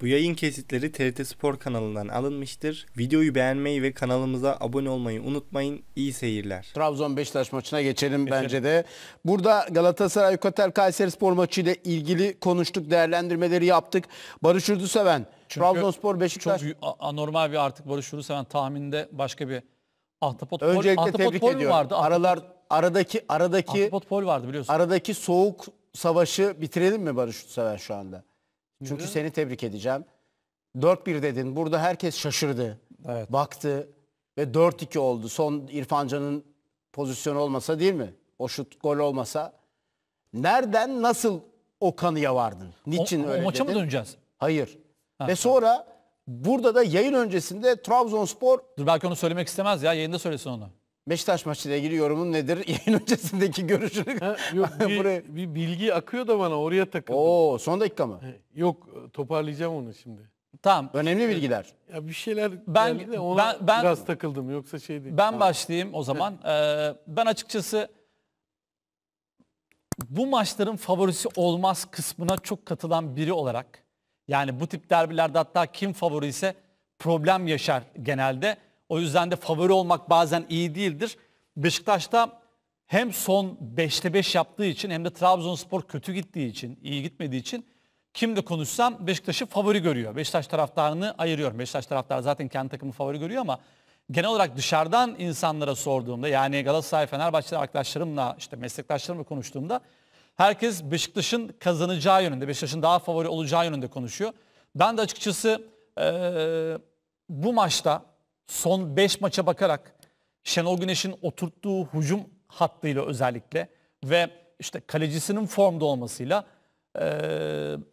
Bu yayın kesitleri TRT Spor kanalından alınmıştır. Videoyu beğenmeyi ve kanalımıza abone olmayı unutmayın. İyi seyirler. Trabzon Beşiktaş maçına geçelim, geçelim. bence de. Burada Galatasaray Yukatel Kayseri Spor maçı ile ilgili konuştuk, değerlendirmeleri yaptık. Barış Ürduseven, Trabzonspor Beşiktaş. Çok anormal bir artık Barış Ürduseven tahminde başka bir ahtapot Öncelikle pol, ahtapot tebrik ediyorum. vardı. Aralar aradaki aradaki ahtapot pol vardı biliyorsun. Aradaki soğuk savaşı bitirelim mi Barış Ürduseven şu anda? Çünkü Neden? seni tebrik edeceğim. 4-1 dedin. Burada herkes şaşırdı. Evet. Baktı ve 4-2 oldu. Son İrfancanın pozisyonu olmasa değil mi? O şut gol olmasa. Nereden nasıl o kanıya vardın? Niçin o, o öyle maça dedin? mı döneceğiz? Hayır. Ha, ve sonra burada da yayın öncesinde Trabzonspor... Dur belki onu söylemek istemez ya. Yayında söylesin onu. Beşiktaş maçıyla ilgili yorumun nedir? Yayın öncesindeki görüşünü. Ha, yok, bir, Buraya... bir bilgi akıyor da bana oraya takıldım. Oo son dakika mı? Yok toparlayacağım onu şimdi. Tamam. Önemli bilgiler. Ya bir şeyler ben de ona ben, ben, biraz takıldım yoksa şey değil. Ben tamam. başlayayım o zaman. Ee, ben açıkçası bu maçların favorisi olmaz kısmına çok katılan biri olarak yani bu tip derbilerde hatta kim favori ise problem yaşar genelde. O yüzden de favori olmak bazen iyi değildir. Beşiktaş'ta hem son 5'te 5 yaptığı için hem de Trabzonspor kötü gittiği için, iyi gitmediği için kimle konuşsam Beşiktaş'ı favori görüyor. Beşiktaş taraftarını ayırıyorum. Beşiktaş taraftarı zaten kendi takımı favori görüyor ama genel olarak dışarıdan insanlara sorduğumda yani Galatasaray, Fenerbahçe arkadaşlarımla işte meslektaşlarımla konuştuğumda herkes Beşiktaş'ın kazanacağı yönünde, Beşiktaş'ın daha favori olacağı yönünde konuşuyor. Ben de açıkçası ee, bu maçta son 5 maça bakarak Şenol Güneş'in oturttuğu hücum hattıyla özellikle ve işte kalecisinin formda olmasıyla e,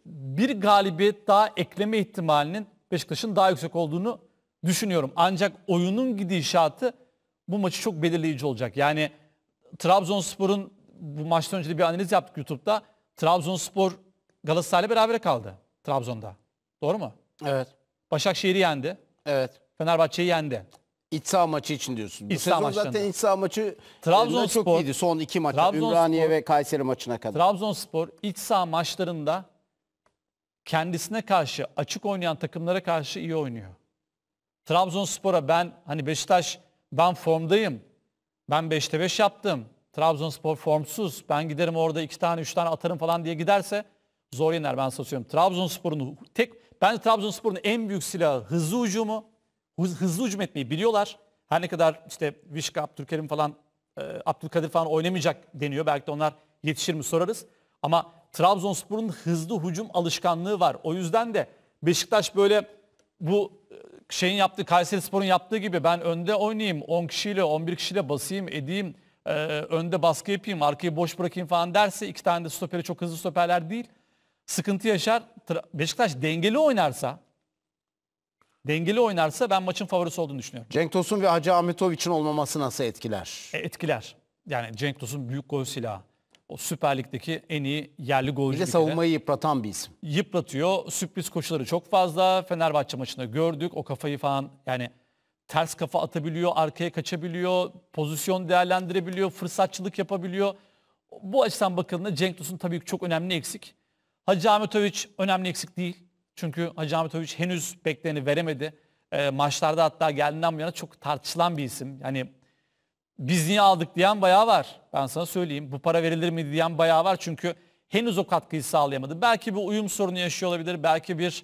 bir galibiyet daha ekleme ihtimalinin Beşiktaş'ın daha yüksek olduğunu düşünüyorum. Ancak oyunun gidişatı bu maçı çok belirleyici olacak. Yani Trabzonspor'un bu maçtan önce de bir analiz yaptık YouTube'da. Trabzonspor Galatasaray'la beraber kaldı Trabzon'da. Doğru mu? Evet. Başakşehir'i yendi. Evet. Fenerbahçe'yi yendi. İç saha maçı için diyorsun. Bu İç sezon maçlarında. zaten iç saha maçı Trabzonspor çok iyiydi son iki maçta Trabzonspor, Ümraniye ve Kayseri maçına kadar. Trabzonspor iç saha maçlarında kendisine karşı açık oynayan takımlara karşı iyi oynuyor. Trabzonspor'a ben hani Beşiktaş ben formdayım. Ben 5'te 5 beş yaptım. Trabzonspor formsuz. Ben giderim orada 2 tane 3 tane atarım falan diye giderse zor yener ben sana söylüyorum. Trabzonspor'un tek bence Trabzonspor'un en büyük silahı hızlı ucumu hız, hızlı hücum etmeyi biliyorlar. Her ne kadar işte Vişka, Abdülkerim falan, e, Abdülkadir falan oynamayacak deniyor. Belki de onlar yetişir mi sorarız. Ama Trabzonspor'un hızlı hücum alışkanlığı var. O yüzden de Beşiktaş böyle bu e, şeyin yaptığı, Kayseri Spor'un yaptığı gibi ben önde oynayayım, 10 kişiyle, 11 kişiyle basayım, edeyim, e, önde baskı yapayım, arkayı boş bırakayım falan derse iki tane de stoperi çok hızlı stoperler değil. Sıkıntı yaşar. Beşiktaş dengeli oynarsa, dengeli oynarsa ben maçın favorisi olduğunu düşünüyorum. Cenk Tosun ve Hacı Ahmetoviç'in olmaması nasıl etkiler? E, etkiler. Yani Cenk Tosun büyük gol silahı. O Süper Lig'deki en iyi yerli golcü. Bir de savunmayı kere. yıpratan bir isim. Yıpratıyor. Sürpriz koşuları çok fazla. Fenerbahçe maçında gördük. O kafayı falan yani ters kafa atabiliyor, arkaya kaçabiliyor, pozisyon değerlendirebiliyor, fırsatçılık yapabiliyor. Bu açıdan bakıldığında Cenk Tosun tabii ki çok önemli eksik. Hacı Ahmetoviç önemli eksik değil. Çünkü Hacı Ahmet Hoviç henüz bekleni veremedi. E, maçlarda hatta geldiğinden bu yana çok tartışılan bir isim. Yani biz niye aldık diyen bayağı var. Ben sana söyleyeyim. Bu para verilir mi diyen bayağı var. Çünkü henüz o katkıyı sağlayamadı. Belki bir uyum sorunu yaşıyor olabilir. Belki bir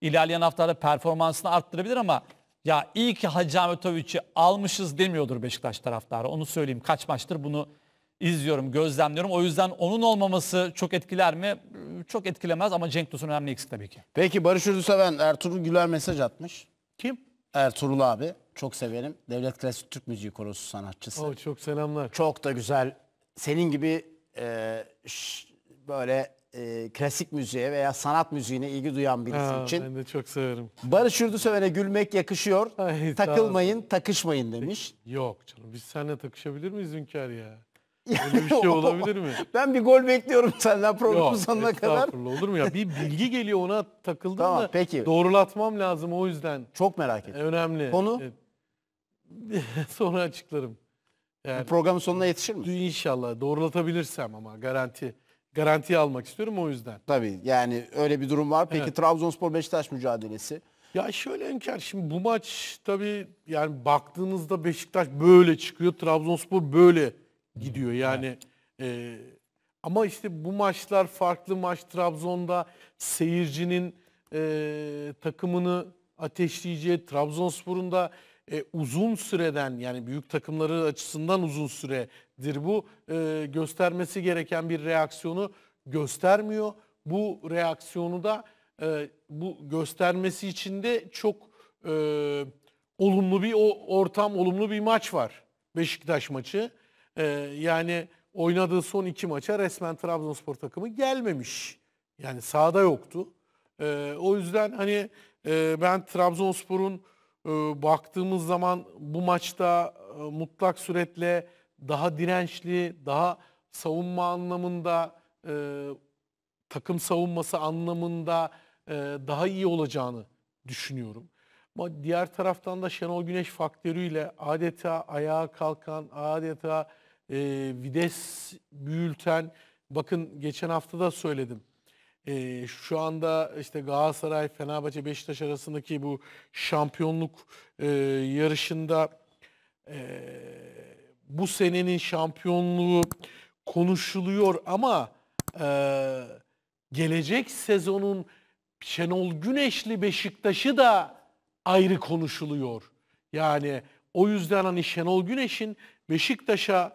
ilerleyen haftalarda performansını arttırabilir ama ya iyi ki Hacı Ahmet Hoviç'i almışız demiyordur Beşiktaş taraftarı. Onu söyleyeyim. Kaç maçtır bunu izliyorum, gözlemliyorum. O yüzden onun olmaması çok etkiler mi? Çok etkilemez ama Cenk Tosun önemli eksik tabii ki. Peki Barış Ürüseven Ertuğrul Güler mesaj atmış. Kim? Ertuğrul abi. Çok severim. Devlet Klasik Türk Müziği Korosu sanatçısı. Oo, çok selamlar. Çok da güzel. Senin gibi e, şş, böyle e, klasik müziğe veya sanat müziğine ilgi duyan birisi ha, için. Ben de çok severim. Barış Ürdüseven'e gülmek yakışıyor. Ay, Takılmayın, takışmayın demiş. Yok canım biz seninle takışabilir miyiz Hünkar ya? Öyle bir şey olabilir mi? ben bir gol bekliyorum senden programın sonuna kadar. olur mu ya? Bir bilgi geliyor ona takıldım tamam, da peki. doğrulatmam lazım o yüzden. Çok merak ettim. Önemli. Konu? E, sonra açıklarım. Yani, Bu programın sonuna yetişir mi? İnşallah doğrulatabilirsem ama garanti. Garanti almak istiyorum o yüzden. Tabii yani öyle bir durum var. Peki evet. Trabzonspor Beşiktaş mücadelesi? Ya şöyle Enker şimdi bu maç tabii yani baktığınızda Beşiktaş böyle çıkıyor. Trabzonspor böyle gidiyor. Yani e, ama işte bu maçlar farklı maç Trabzon'da seyircinin e, takımını ateşleyeceği Trabzonspor'un da e, uzun süreden yani büyük takımları açısından uzun süredir bu e, göstermesi gereken bir reaksiyonu göstermiyor. Bu reaksiyonu da e, bu göstermesi için de çok e, olumlu bir o, ortam, olumlu bir maç var. Beşiktaş maçı. Ee, yani oynadığı son iki maça resmen Trabzonspor takımı gelmemiş. Yani sahada yoktu. Ee, o yüzden hani e, ben Trabzonspor'un e, baktığımız zaman bu maçta e, mutlak suretle daha dirençli, daha savunma anlamında, e, takım savunması anlamında e, daha iyi olacağını düşünüyorum. Ama diğer taraftan da Şenol Güneş faktörüyle adeta ayağa kalkan, adeta e, vides büyülten bakın geçen hafta da söyledim. E, şu anda işte Galatasaray, Fenerbahçe, Beşiktaş arasındaki bu şampiyonluk e, yarışında e, bu senenin şampiyonluğu konuşuluyor ama e, gelecek sezonun Şenol Güneşli Beşiktaş'ı da ayrı konuşuluyor. Yani o yüzden hani Şenol Güneş'in Beşiktaş'a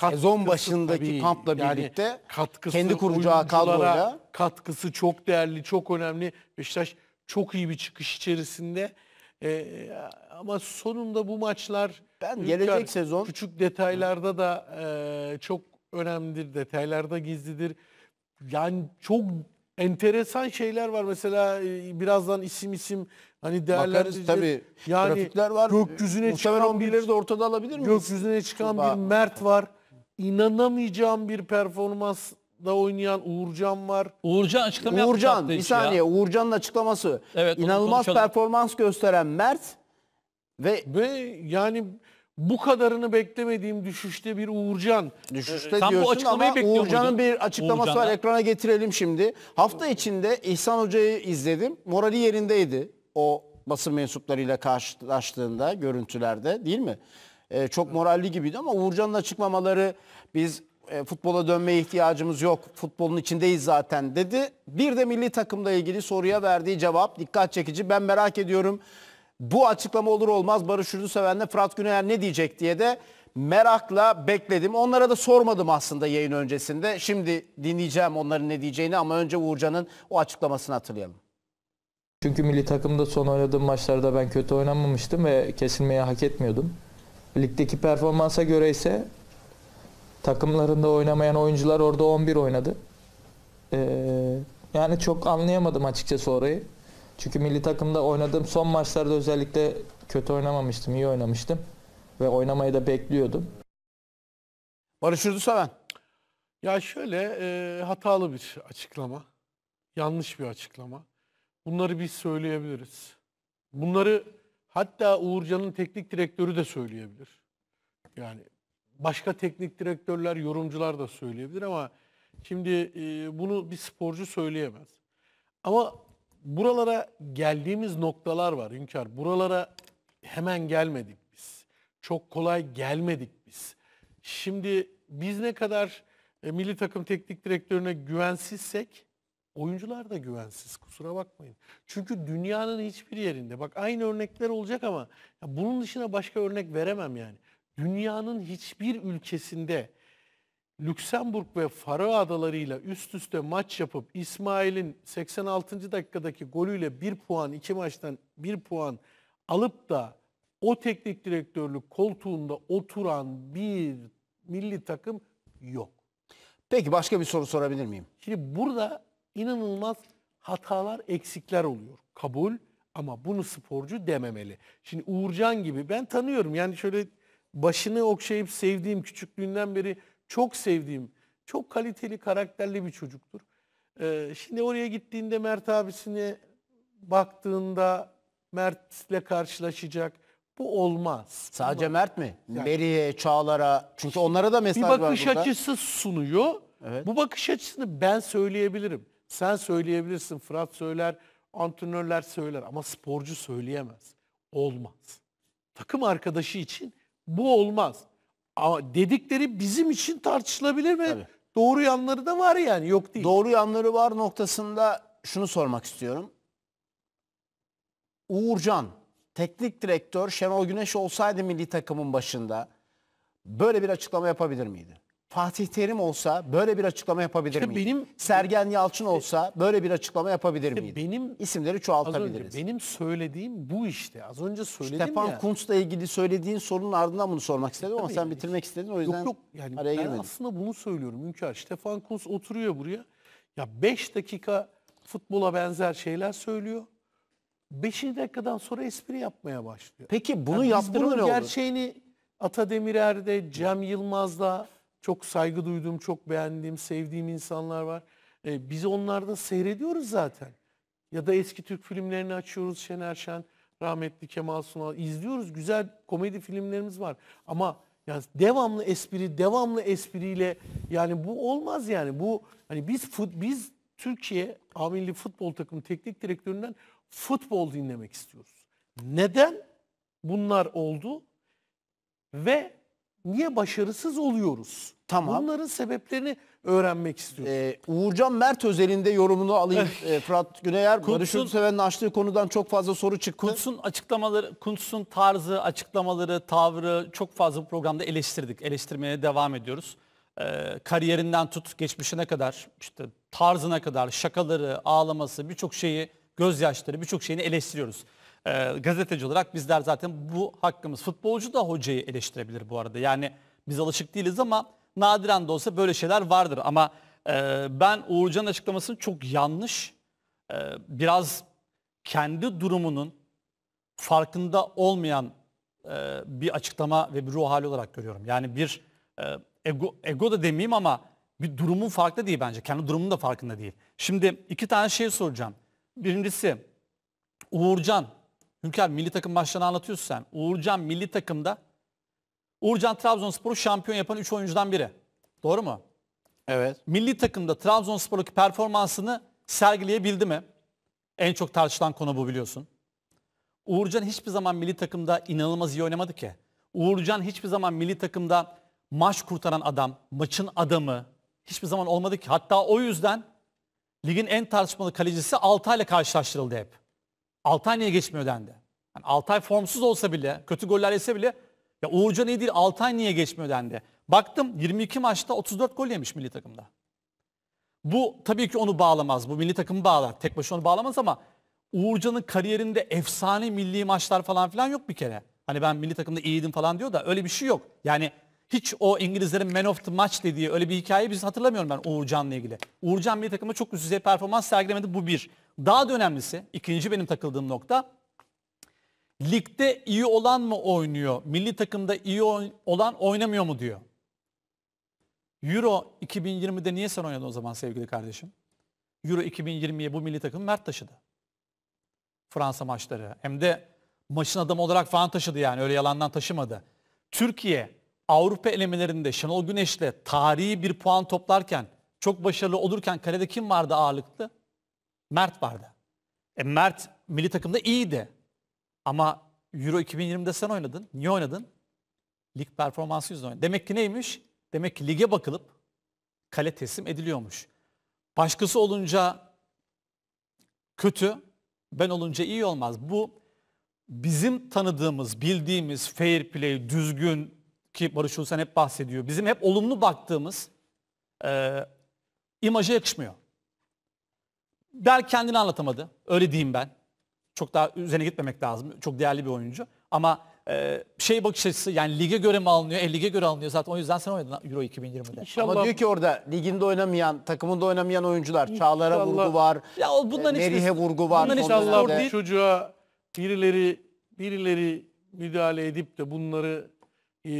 katkısı, sezon başındaki tabii, kampla birlikte yani katkısı, kendi kuracağı kadroyla katkısı çok değerli, çok önemli. Beşiktaş çok iyi bir çıkış içerisinde. Ee, ama sonunda bu maçlar ben Ülker, gelecek sezon küçük detaylarda da e, çok önemlidir, detaylarda gizlidir. Yani çok enteresan şeyler var. Mesela e, birazdan isim isim hani değerlendireceğiz. Bakarız tabii. Yani grafikler var. Gökyüzüne Muhtemelen çıkan birileri de ortada alabilir miyiz? Gökyüzüne çıkan Tuba. bir Mert var inanamayacağım bir performans oynayan Uğurcan var. Uğurcan açıklama yaptı. Uğurcan bir saniye ya. Uğurcan'ın açıklaması. Evet, İnanılmaz performans gösteren Mert ve ve yani bu kadarını beklemediğim düşüşte bir Uğurcan. Düşüşte Sen diyorsun bu açıklamayı ama Uğurcan'ın bir açıklaması Uğurcan'da. var. Ekrana getirelim şimdi. Hafta içinde İhsan Hoca'yı izledim. Morali yerindeydi o basın mensuplarıyla karşılaştığında görüntülerde değil mi? e, çok moralli gibiydi ama Uğurcan'ın açıklamaları biz e, futbola dönmeye ihtiyacımız yok. Futbolun içindeyiz zaten dedi. Bir de milli takımla ilgili soruya verdiği cevap dikkat çekici. Ben merak ediyorum bu açıklama olur olmaz Barış Ünlüseven'le Fırat Güneyer ne diyecek diye de merakla bekledim. Onlara da sormadım aslında yayın öncesinde. Şimdi dinleyeceğim onların ne diyeceğini ama önce Uğurcan'ın o açıklamasını hatırlayalım. Çünkü milli takımda son oynadığım maçlarda ben kötü oynamamıştım ve kesilmeye hak etmiyordum. Ligdeki performansa göre ise takımlarında oynamayan oyuncular orada 11 oynadı. Ee, yani çok anlayamadım açıkçası orayı. Çünkü milli takımda oynadığım son maçlarda özellikle kötü oynamamıştım, iyi oynamıştım. Ve oynamayı da bekliyordum. Barış Ürduseven. Ya şöyle e, hatalı bir açıklama. Yanlış bir açıklama. Bunları biz söyleyebiliriz. Bunları Hatta Uğurcan'ın teknik direktörü de söyleyebilir. Yani başka teknik direktörler, yorumcular da söyleyebilir ama şimdi e, bunu bir sporcu söyleyemez. Ama buralara geldiğimiz noktalar var Hünkar. Buralara hemen gelmedik biz. Çok kolay gelmedik biz. Şimdi biz ne kadar e, milli takım teknik direktörüne güvensizsek Oyuncular da güvensiz kusura bakmayın. Çünkü dünyanın hiçbir yerinde bak aynı örnekler olacak ama ya bunun dışına başka örnek veremem yani. Dünyanın hiçbir ülkesinde Lüksemburg ve Faro adalarıyla üst üste maç yapıp İsmail'in 86. dakikadaki golüyle bir puan iki maçtan bir puan alıp da o teknik direktörlük koltuğunda oturan bir milli takım yok. Peki başka bir soru sorabilir miyim? Şimdi burada inanılmaz hatalar, eksikler oluyor. Kabul ama bunu sporcu dememeli. Şimdi Uğurcan gibi ben tanıyorum. Yani şöyle başını okşayıp sevdiğim küçüklüğünden beri çok sevdiğim, çok kaliteli karakterli bir çocuktur. Ee, şimdi oraya gittiğinde Mert abisine baktığında Mert'le karşılaşacak. Bu olmaz. Sadece olmaz. Mert mi? Yani, Meri'ye, Çağlar'a. Çünkü onlara da mesaj var Bir bakış var açısı sunuyor. Evet. Bu bakış açısını ben söyleyebilirim. Sen söyleyebilirsin, Fırat söyler, antrenörler söyler ama sporcu söyleyemez. Olmaz. Takım arkadaşı için bu olmaz. Ama dedikleri bizim için tartışılabilir mi? Tabii. Doğru yanları da var yani yok değil. Doğru yanları var noktasında şunu sormak istiyorum. Uğurcan, teknik direktör Şenol Güneş olsaydı milli takımın başında böyle bir açıklama yapabilir miydi? Fatih Terim olsa böyle bir açıklama yapabilir işte miydi? Benim, Sergen Yalçın olsa böyle bir açıklama yapabilir işte miydi? Benim isimleri çoğaltabiliriz. benim söylediğim bu işte. Az önce söyledim Stefan ya. Stefan Kuntz'la ilgili söylediğin sorunun ardından bunu sormak istedim Tabii ama yani, sen bitirmek istedin o yüzden yok, yok, yani araya ben girmedim. aslında bunu söylüyorum Hünkar. Stefan Kuntz oturuyor buraya. Ya 5 dakika futbola benzer şeyler söylüyor. 5. dakikadan sonra espri yapmaya başlıyor. Peki bunu yani yaptırma ne olur? gerçeğini Demirer'de Cem Yılmaz'da çok saygı duyduğum, çok beğendiğim, sevdiğim insanlar var. E, biz onlarda seyrediyoruz zaten. Ya da eski Türk filmlerini açıyoruz Şener Şen, rahmetli Kemal Sunal izliyoruz. Güzel komedi filmlerimiz var. Ama yani devamlı espri, devamlı espriyle yani bu olmaz yani. Bu hani biz fut, biz Türkiye A Futbol Takımı teknik direktöründen futbol dinlemek istiyoruz. Neden bunlar oldu? Ve niye başarısız oluyoruz? Tamam. Bunların sebeplerini öğrenmek istiyorum. Ee, Uğurcan Mert özelinde yorumunu alayım. Eh. ee, Fırat Güneyer, Kuntsun, Barış Ünseven'in açtığı konudan çok fazla soru çıktı. Kuntz'un açıklamaları, Kuntz'un tarzı, açıklamaları, tavrı çok fazla bu programda eleştirdik. Eleştirmeye devam ediyoruz. Ee, kariyerinden tut geçmişine kadar, işte tarzına kadar, şakaları, ağlaması, birçok şeyi, gözyaşları, birçok şeyini eleştiriyoruz. Ee, gazeteci olarak bizler zaten bu hakkımız. Futbolcu da hocayı eleştirebilir bu arada. Yani biz alışık değiliz ama nadiren de olsa böyle şeyler vardır. Ama e, ben Uğurcan'ın açıklamasını çok yanlış, e, biraz kendi durumunun farkında olmayan e, bir açıklama ve bir ruh hali olarak görüyorum. Yani bir e, ego, ego da demeyeyim ama bir durumun farklı değil bence. Kendi durumunun da farkında değil. Şimdi iki tane şey soracağım. Birincisi Uğurcan, Hünkar milli takım maçlarını anlatıyorsun sen. Uğurcan milli takımda Uğurcan Trabzonspor'u şampiyon yapan 3 oyuncudan biri. Doğru mu? Evet. Milli takımda Trabzonspor'daki performansını sergileyebildi mi? En çok tartışılan konu bu biliyorsun. Uğurcan hiçbir zaman milli takımda inanılmaz iyi oynamadı ki. Uğurcan hiçbir zaman milli takımda maç kurtaran adam, maçın adamı hiçbir zaman olmadı ki. Hatta o yüzden ligin en tartışmalı kalecisi Altay ile karşılaştırıldı hep. Altay niye geçmiyor dendi. Yani Altay formsuz olsa bile, kötü goller yese bile ya Uğurcan iyi değil Altay niye geçmiyor dendi. Baktım 22 maçta 34 gol yemiş milli takımda. Bu tabii ki onu bağlamaz. Bu milli takımı bağlar. Tek başına onu bağlamaz ama Uğurcan'ın kariyerinde efsane milli maçlar falan filan yok bir kere. Hani ben milli takımda iyiydim falan diyor da öyle bir şey yok. Yani hiç o İngilizlerin man of the match dediği öyle bir hikayeyi biz hatırlamıyorum ben Uğurcan'la ilgili. Uğurcan milli takıma çok üst düzey performans sergilemedi bu bir. Daha da önemlisi ikinci benim takıldığım nokta Ligde iyi olan mı oynuyor? Milli takımda iyi olan oynamıyor mu diyor. Euro 2020'de niye sen oynadın o zaman sevgili kardeşim? Euro 2020'ye bu milli takım Mert taşıdı. Fransa maçları. Hem de maçın adamı olarak falan taşıdı yani öyle yalandan taşımadı. Türkiye Avrupa elemelerinde Şenol Güneş'le tarihi bir puan toplarken çok başarılı olurken kalede kim vardı ağırlıklı? Mert vardı. E Mert milli takımda iyiydi. Ama Euro 2020'de sen oynadın. Niye oynadın? Lig performansı yüzünden oynadın. Demek ki neymiş? Demek ki lige bakılıp kale teslim ediliyormuş. Başkası olunca kötü, ben olunca iyi olmaz. Bu bizim tanıdığımız, bildiğimiz fair play, düzgün ki Barış Hulusen hep bahsediyor. Bizim hep olumlu baktığımız e, imaja yakışmıyor. Berk kendini anlatamadı. Öyle diyeyim ben. Çok daha üzerine gitmemek lazım. Çok değerli bir oyuncu. Ama e, şey bakış açısı yani lige göre mi alınıyor? E lige göre alınıyor zaten. O yüzden sen oynadın Euro 2020'de. İnşallah. Ama diyor ki orada liginde oynamayan, takımında oynamayan oyuncular. Çağlar'a vurgu var. Ya o bundan e, Merih'e vurgu var. Bundan inşallah çocuğa birileri birileri müdahale edip de bunları ee,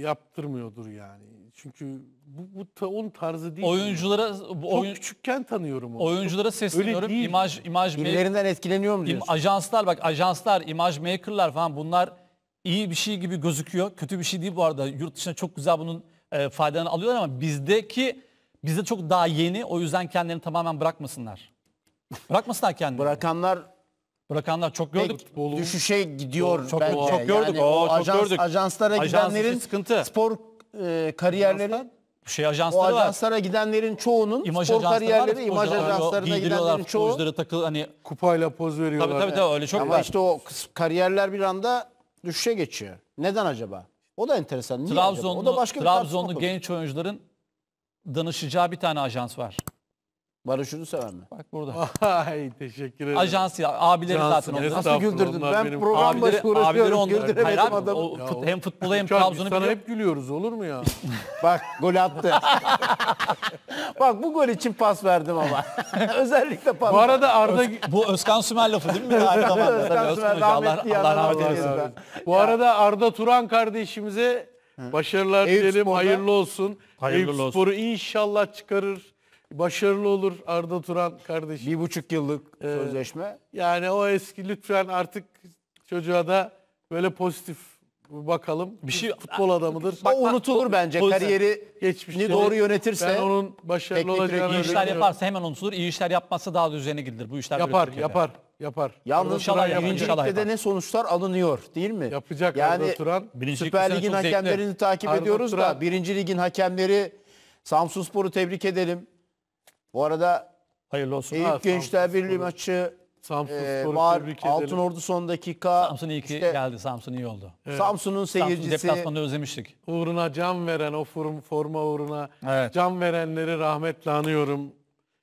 yaptırmıyordur yani. Çünkü bu, bu ta, onun tarzı değil. Oyunculara oyun, Çok küçükken tanıyorum onu. Oyunculara sesleniyorum. Öyle değil. İmaj imaj Kimlerinden etkileniyor mu diyorsun? ajanslar bak ajanslar, imaj maker'lar falan bunlar iyi bir şey gibi gözüküyor. Kötü bir şey değil bu arada. Yurt dışına çok güzel bunun e, faydalarını alıyorlar ama bizdeki bizde çok daha yeni. O yüzden kendilerini tamamen bırakmasınlar. Bırakmasınlar kendilerini. Bırakanlar bırakanlar çok gördük. Peki, futbolu. Düşüşe gidiyor çok, bence. Çok gördük. Yani Oo, çok ajans, gördük. Ajanslara gidenlerin sıkıntı. spor e, kariyerleri şey ajansları o ajanslara var. gidenlerin çoğunun imaj spor kariyerleri, var, imaj ajanslarına gidenlerin çoğu takıl hani kupayla poz veriyorlar. Tabii tabii, tabii öyle çok Ama var. işte o kariyerler bir anda düşüşe geçiyor. Neden acaba? O da enteresan. Trabzonlu, O da başka Trabzonlu genç oyuncuların danışacağı bir tane ajans var. Barış'ını seven mi? Bak burada. Ay teşekkür ederim. Ajans ya, abileri Cansın, zaten onlar. Nasıl güldürdün? Onlar Ben benim- program Abileri, başı abileri uğraşıyorum. onlar. Hayır Güldüremedim abi, o fut- hem futbolu hem Uçan, biz sana hep gülüyoruz olur mu ya? Bak gol attı. Bak bu gol için pas verdim ama. Özellikle pas. Bu arada Arda Bu Özkan Sümer lafı değil mi? Aynı zamanda. Özkan Tabii, Sümer Hoca, Allah, rahmetli Allah rahmet eylesin. bu arada Arda Turan kardeşimize başarılar dilerim, dileyelim. Spor'da- Hayırlı olsun. Hayırlı Eyüp Spor'u inşallah çıkarır. Başarılı olur Arda Turan kardeşim. Bir buçuk yıllık Ee, sözleşme. Yani o eski lütfen artık çocuğa da böyle pozitif bakalım. Bir şey- futbol adamıdır. Bak, o unutulur bence. pozisyon- Kariyeri geçmişini doğru yönetirse. Ben onun başarılı teknik olacağını İyi işler yaparsa hemen unutulur. İyi işler yapmazsa daha da üzerine gidilir. Bu işler Yapar, yapar, yapar. Yalnız Arda Turan İnşallah yapacak. birinci ligde de ne sonuçlar alınıyor değil mi? Yapacak Arda Turan. Süper Lig'in sene çok hakemlerini takip Arda ediyoruz Turan. da birinci ligin hakemleri Samsunspor'u tebrik edelim. Bu arada Hayırlı olsun. Eyüp ha, Gençler Birliği maçı Samsun e, var. tebrik Altın Ordu son dakika. Samsun iyi ki işte, geldi. Samsun iyi oldu. Evet. Samsun'un seyircisi. Samsun deplasmanda özlemiştik. Uğruna can veren o form, forma uğruna Evet. can verenleri rahmetle anıyorum.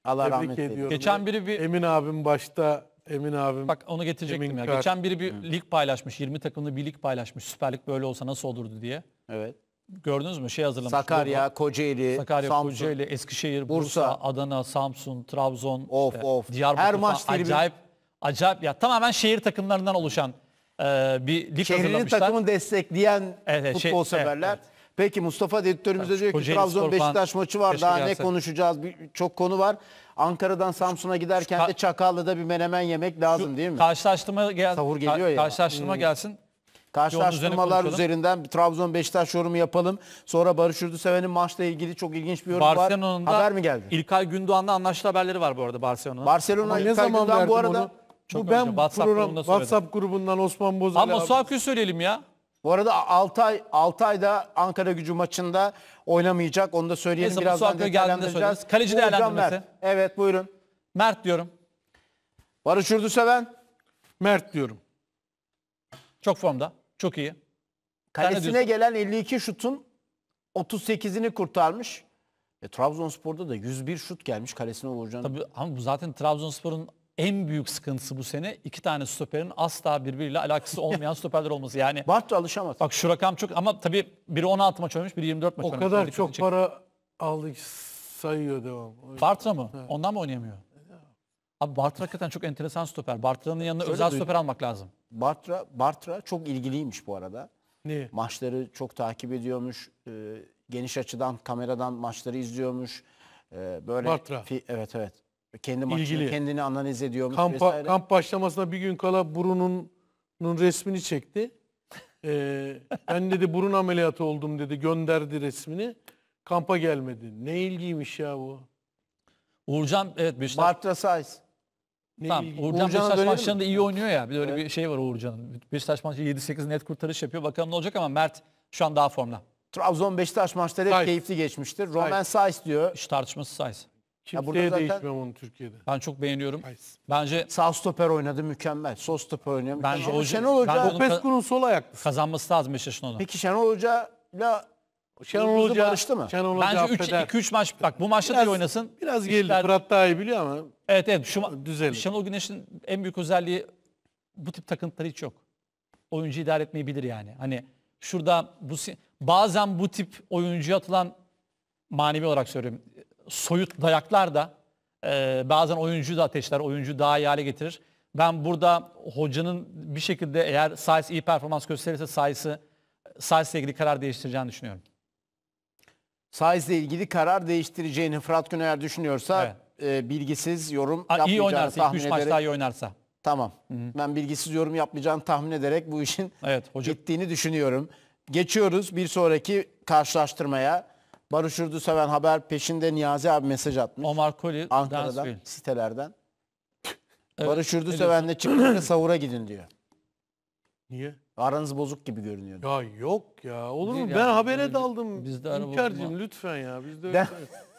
Allah Tebrik rahmet eylesin. ediyorum. Geçen biri bir- Emin abim başta Emin abim. Bak onu getirecektim Emin ya. Kar- Geçen biri bir lig paylaşmış. 20 takımlı bir lig paylaşmış. Süper Lig böyle olsa nasıl olurdu diye. Evet gördünüz mü şey hazırlamış. Sakarya, Kocaeli, Sakarya, Samsun, Kocaeli, Eskişehir, Bursa, Bursa, Adana, Samsun, Trabzon, of, işte, of. Diyarbakır. Her maç acayip, acayip ya tamamen şehir takımlarından oluşan e, bir lig Şehrinin hazırlamışlar. takımını destekleyen evet, evet, futbol şey, severler. Evet, evet. Peki Mustafa editörümüz de diyor ki Trabzon Beşiktaş maçı var. Daha gelse. ne konuşacağız? Bir, çok konu var. Ankara'dan Samsun'a giderken de Çakallı'da bir menemen yemek lazım Şu, değil mi? Karşılaştırma gel. Savur geliyor ka ya. Karşılaştırma hmm. gelsin. Karşılaştırmalar üzerine üzerinden Trabzon Beşiktaş yorumu yapalım. Sonra Barış Ürdüseven'in maçla ilgili çok ilginç bir yorum var. Haber mi geldi? İlkay Gündoğan'la anlaştı haberleri var bu arada Barcelona'nın. Barcelona, Barcelona İlkay Gündoğan bu arada... Çok bu ben WhatsApp, program, WhatsApp grubundan Osman Bozal. Ama Suaku'yu söyleyelim ya. Bu arada Altay, Altay da Ankara gücü maçında oynamayacak. Onu da söyleyelim. Neyse, Birazdan detaylandıracağız. De Kaleci değerlendirmesi. Evet buyurun. Mert diyorum. Barış Ürdüseven. Mert diyorum. Çok formda. Çok iyi. Kalesine gelen 52 şutun 38'ini kurtarmış. E, Trabzonspor'da da 101 şut gelmiş kalesine vuracağını. Tabii ama bu zaten Trabzonspor'un en büyük sıkıntısı bu sene iki tane stoperin asla birbiriyle alakası olmayan stoperler olması. Yani Bartu alışamaz. Bak şu rakam çok ama tabii biri 16 maç oynamış, biri 24 maç o oynamış. O kadar çok şey para aldı sayıyor devam. Bartra mı? Evet. Ondan mı oynayamıyor? Abi Bartra hakikaten çok enteresan stoper. Bartra'nın yanına Öyle özel duydum. stoper almak lazım. Bartra, Bartra çok ilgiliymiş bu arada. Niye? Maçları çok takip ediyormuş. Ee, geniş açıdan kameradan maçları izliyormuş. Ee, böyle Bartra. Fi, evet evet. Kendi maçını İlgili. kendini analiz ediyormuş Kampa, Kamp başlamasına bir gün kala burunun resmini çekti. Ee, ben dedi burun ameliyatı oldum dedi gönderdi resmini. Kampa gelmedi. Ne ilgiymiş ya bu. Uğurcan evet Bartra size. Ne Tamam bilgi- Uğurcan Uğurcan'a Beşiktaş dönelim maçlarında iyi oynuyor ya. Bir de öyle bir şey var Uğurcan'ın. Beşiktaş maçı 7-8 net kurtarış yapıyor. Bakalım ne olacak ama Mert şu an daha formda. Trabzon Beşiktaş maçları hep Hayır. keyifli geçmiştir. Roman Hayır. Saiz diyor. Hiç tartışması sayesinde. Kimseye burada zaten- onu Türkiye'de. Ben çok beğeniyorum. Hayır. Bence Sağ stoper oynadı mükemmel. Sol stoper oynuyor Bence Ama Hoca- Şenol ben Hoca, onun- sol ayaklısı. kazanması lazım Beşiktaş'ın onu. peki Şenol Hoca'yla Şenol Yıldız'ı Hoca, barıştı mı? Şenol Hoca Bence 3 affeder. 2 3 maç bak bu maçta da oynasın. Biraz gelir. İşler- Fırat daha iyi biliyor ama Evet evet şu ma- düzelir. Şenol Güneş'in en büyük özelliği bu tip takıntıları hiç yok. Oyuncu idare etmeyi bilir yani. Hani şurada bu bazen bu tip oyuncuya atılan manevi olarak söylüyorum soyut dayaklar da e, bazen oyuncu da ateşler, oyuncu daha iyi hale getirir. Ben burada hocanın bir şekilde eğer size iyi performans gösterirse size size ilgili karar değiştireceğini düşünüyorum. Saizle ilgili karar değiştireceğini Fırat Güner düşünüyorsa evet. e, bilgisiz yorum A, yapmayacağını iyi oynarsa, tahmin 3 maç daha iyi oynarsa. Tamam. Hı -hı. Ben bilgisiz yorum yapmayacağını tahmin ederek bu işin evet, hocam. gittiğini düşünüyorum. Geçiyoruz bir sonraki karşılaştırmaya. Barış Urdu seven haber peşinde Niyazi abi mesaj atmış. Omar Koli Ankara'dan Dansville. sitelerden. evet, Barış Urdu sevenle çıkın sahura gidin diyor. Niye? Aranız bozuk gibi görünüyordu. Ya yok ya. Olur mu? Ben yani, habere öyle- daldım. bizde ara bozulma. İlker'cim lütfen ya. Bizde Ben-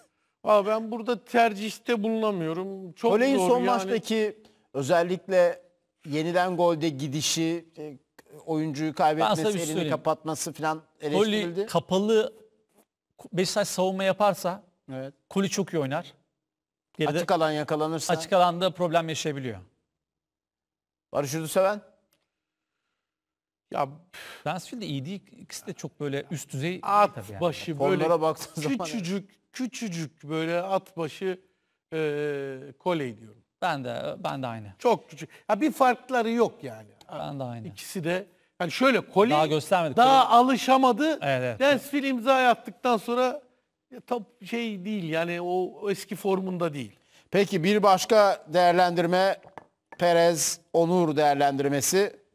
Valla ben burada tercihte bulunamıyorum. Çok Kole'nin zor son yani. maçtaki özellikle yeniden golde gidişi, e, oyuncuyu kaybetmesi, şey elini söyleyeyim. kapatması falan eleştirildi. Koli kapalı Beşiktaş savunma yaparsa evet. Koli çok iyi oynar. Geride Açık alan yakalanırsa. açık alanda problem yaşayabiliyor. Barış Yurduseven ya Dansfield de iyi değil. İkisi de çok böyle üst düzey at yani. başı Fonlara böyle zaman küçücük küçücük böyle at başı e, koley diyorum. Ben de ben de aynı. Çok küçük. Ya bir farkları yok yani. Ben de aynı. İkisi de yani şöyle koley daha göstermedik. Daha koley. alışamadı. Evet, evet. evet. imzaya attıktan sonra top şey değil yani o eski formunda değil. Peki bir başka değerlendirme Perez Onur değerlendirmesi.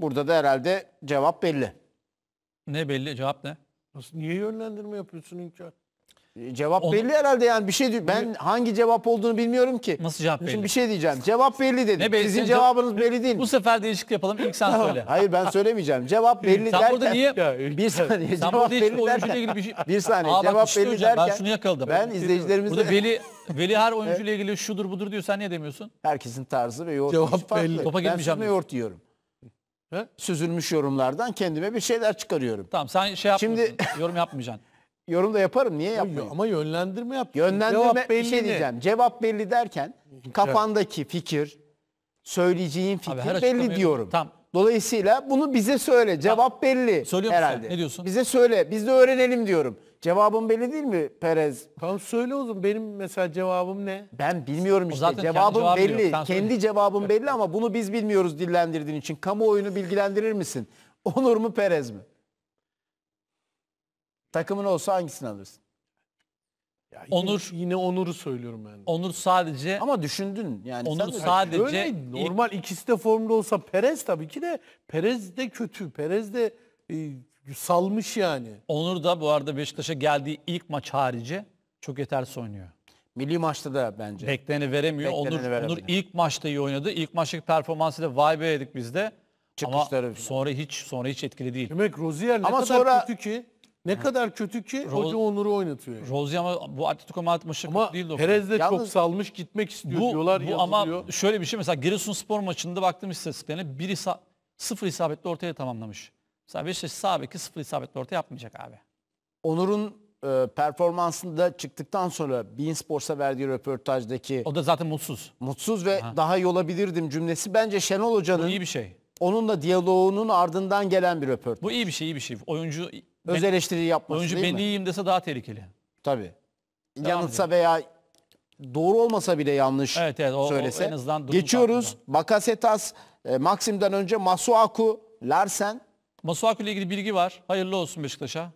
Burada da herhalde cevap belli. Ne belli? Cevap ne? Nasıl, niye yönlendirme yapıyorsun hünkâr? E, cevap Onu... belli herhalde yani bir şey diyor. Ben hangi cevap olduğunu bilmiyorum ki. Nasıl cevap belli? Şimdi bir şey diyeceğim. Cevap belli dedim. Ne belli? Sizin cevabınız belli değil. Bu sefer değişik yapalım. İlk sen söyle. Hayır ben söylemeyeceğim. Cevap belli sen derken. Burada niye... bir saniye. Sen cevap burada belli derken. Ilgili bir, şey... bir saniye. Aa, cevap belli hocam, derken. Ben şunu yakaladım. Ben izleyicilerimizle. Burada belli. veli her oyuncuyla ilgili şudur budur diyor. Sen niye demiyorsun? Herkesin tarzı ve yoğurt. Cevap belli. Topa ben süzme yoğurt yiyorum. He? Süzülmüş yorumlardan kendime bir şeyler çıkarıyorum. Tamam sen şey yapmıyorsun. Şimdi... yorum yapmayacaksın. Yorum da yaparım. Niye yapmayayım? Ama yönlendirme yap. Yönlendirme Cevap şey belli şey diyeceğim. Ne? Cevap belli derken kafandaki fikir, söyleyeceğin fikir belli diyorum. Tamam. Dolayısıyla bunu bize söyle. Cevap belli Söylüyor herhalde. sen? Ne diyorsun? Bize söyle. Biz de öğrenelim diyorum. Cevabım belli değil mi Perez? Tamam söyle oğlum benim mesela cevabım ne? Ben bilmiyorum işte. Zaten kendi cevabım cevabı belli. yok. kendi cevabım belli ama bunu biz bilmiyoruz dillendirdiğin için. Kamuoyunu bilgilendirir misin? Onur mu Perez mi? Takımın olsa hangisini alırsın? Ya yine- Onur- Yine Onur'u söylüyorum ben. Onur sadece Ama düşündün yani. Onur sen sadece Öyle ilk normal ikisi de formda olsa Perez tabii ki de Perez de kötü. Perez de e, Salmış yani. Onur da bu arada Beşiktaş'a geldiği ilk maç harici çok yetersiz oynuyor. Milli maçta da bence. Bekleni veremiyor. Bekleneni Onur, veremiyor. Onur ilk maçta iyi oynadı. İlk maçtaki performansıyla vay be dedik biz de. Çıkışları Ama sonra hiç sonra hiç etkili değil. Demek Rozier ne Ama kadar sonra... kötü ki ne kadar kötü ki Ro hoca Onur'u oynatıyor. Rozi ama bu Atletico Madrid maçı ama değil de. Perez de çok salmış gitmek istiyor bu, diyorlar bu ama şöyle bir şey mesela Giresun Spor maçında baktım istatistiklerine biri sıfır isabetle ortaya tamamlamış. Mesela şey, Beşiktaş sağ beki sıfır isabetli orta yapmayacak abi. Onur'un e, performansında çıktıktan sonra Bein Sports'a verdiği röportajdaki O da zaten mutsuz. mutsuz ve Aha. daha iyi olabilirdim cümlesi bence Şenol Bu Hoca'nın iyi bir şey. onunla diyaloğunun ardından gelen bir röportaj. Bu iyi bir şey, iyi bir şey. Oyuncu Öz ben, eleştiri yapması oyuncu değil ben mi? iyiyim dese daha tehlikeli. Tabii. Yanılsa veya doğru olmasa bile yanlış Evet, evet, o- o en azından durum Geçiyoruz. Bakasetas, e, Maxim'den önce Masuaku, Larsen Masuaku ile ilgili bilgi var. Hayırlı olsun Beşiktaş'a.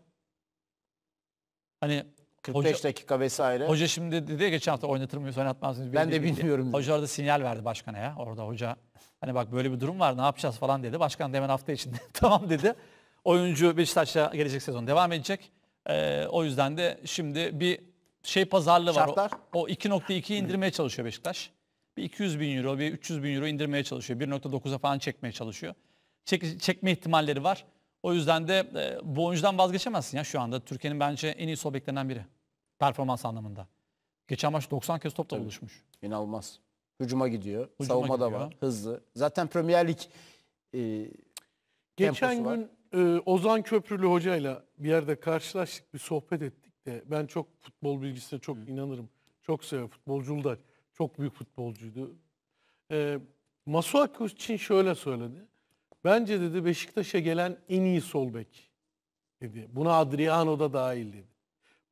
Hani 45 hoca, dakika vesaire. Hoca şimdi dedi ya geçen hafta oynatır mıyız oynatmaz mıyız? Ben de bilmiyorum. Dedi. Hoca orada sinyal verdi başkana ya. Orada hoca hani bak böyle bir durum var ne yapacağız falan dedi. Başkan demen hafta içinde tamam dedi. Oyuncu Beşiktaş'a gelecek sezon devam edecek. Ee, o yüzden de şimdi bir şey pazarlığı var. Şartlar? O, o 2.2'yi indirmeye çalışıyor Beşiktaş. Bir 200 bin euro, bir 300 bin euro indirmeye çalışıyor. 1.9'a falan çekmeye çalışıyor çek, çekme ihtimalleri var. O yüzden de e, bu oyuncudan vazgeçemezsin ya şu anda. Türkiye'nin bence en iyi sol beklenen biri. Performans anlamında. Geçen maç 90 kez topla buluşmuş. İnanılmaz. Hücuma gidiyor. Hücuma savunma gidiyor. da var. Hızlı. Zaten Premier Lig e, Geçen gün e, Ozan Köprülü hocayla bir yerde karşılaştık, bir sohbet ettik de ben çok futbol bilgisine çok Hı. inanırım. Çok seviyorum futbolculuğu da çok büyük futbolcuydu. E, Masuaku için şöyle söyledi. Bence dedi Beşiktaş'a gelen en iyi sol bek dedi. Buna Adriano da dahil dedi.